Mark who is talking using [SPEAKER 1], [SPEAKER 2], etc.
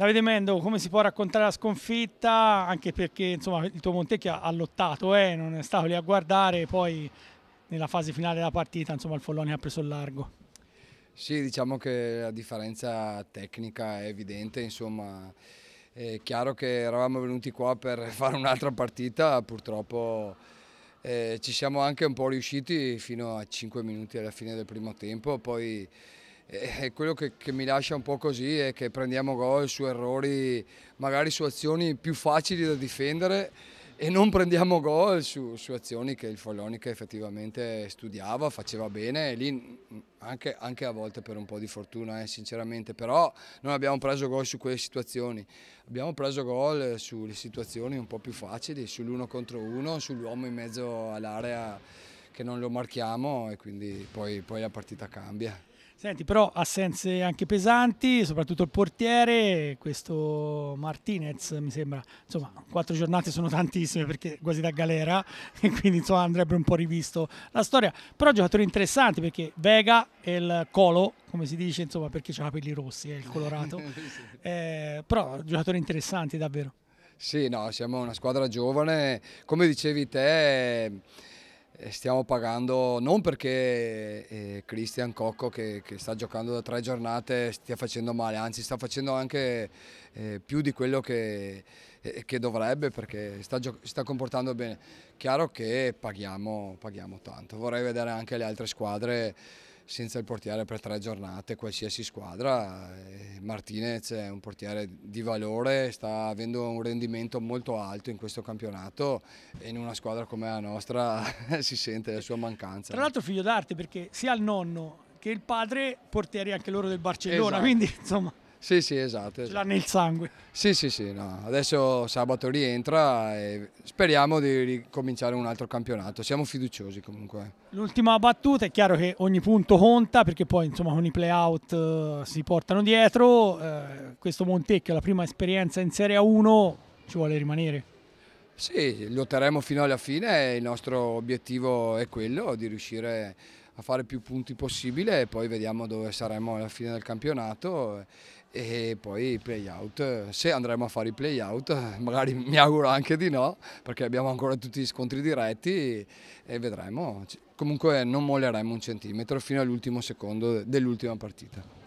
[SPEAKER 1] Davide Mendo, come si può raccontare la sconfitta? Anche perché insomma, il tuo Montecchia ha lottato, eh? non è stato lì a guardare, poi nella fase finale della partita insomma, il Follone ha preso il largo.
[SPEAKER 2] Sì, diciamo che la differenza tecnica è evidente, insomma, è chiaro che eravamo venuti qua per fare un'altra partita, purtroppo eh, ci siamo anche un po' riusciti fino a 5 minuti alla fine del primo tempo, poi e eh, eh, quello che, che, mi lascia un po' così è che prendiamo gol su errori, magari su azioni più facili da difendere e non prendiamo gol su, su azioni che il Follonica effettivamente studiava, faceva bene e lì mm, anche, anche a volte per un po' di fortuna eh, sinceramente, però non abbiamo preso gol su quelle situazioni, abbiamo preso gol sulle situazioni un po' più facili, sull'uno contro uno, sull'uomo in mezzo all'area che non lo marchiamo e quindi poi, poi la partita cambia.
[SPEAKER 1] Senti, però assenze anche pesanti, soprattutto il portiere, questo Martinez mi sembra, insomma, quattro giornate sono tantissime perché quasi da galera, quindi insomma andrebbe un po' rivisto la storia. Però giocatori interessanti perché Vega e il Colo, come si dice, insomma, perché c'ha i capelli rossi, e eh, il colorato, eh, però giocatori interessanti davvero.
[SPEAKER 2] Sì, no, siamo una squadra giovane, come dicevi te... Eh stiamo pagando non perché eh, Cristian Cocco che, che, sta giocando da tre giornate stia facendo male, anzi sta facendo anche eh, più di quello che, eh, che dovrebbe perché sta, sta, comportando bene. Chiaro che paghiamo, paghiamo tanto, vorrei vedere anche le altre squadre senza il portiere per tre giornate, qualsiasi squadra. Eh, Martinez è un portiere di valore, sta avendo un rendimento molto alto in questo campionato e in una squadra come la nostra si sente la sua mancanza. Tra
[SPEAKER 1] l'altro figlio d'arte perché sia il nonno che il padre portieri anche loro del Barcellona, esatto. quindi
[SPEAKER 2] insomma... Sì, sì, esatto. esatto. Ce l'ha nel sangue. Sì, sì, sì. No. Adesso sabato rientra e speriamo di ricominciare un altro campionato. Siamo fiduciosi comunque.
[SPEAKER 1] L'ultima battuta, è chiaro che ogni punto conta perché poi insomma con i playout uh, si portano dietro. Uh, questo Montecchio, la prima esperienza in Serie 1, ci vuole rimanere.
[SPEAKER 2] Sì, lotteremo fino alla fine il nostro obiettivo è quello di riuscire a fare più punti possibile e poi vediamo dove saremo alla fine del campionato e poi i playout, se andremo a fare i playout, magari mi auguro anche di no, perché abbiamo ancora tutti gli scontri diretti e vedremo. Comunque non molleremo un centimetro fino all'ultimo secondo dell'ultima partita.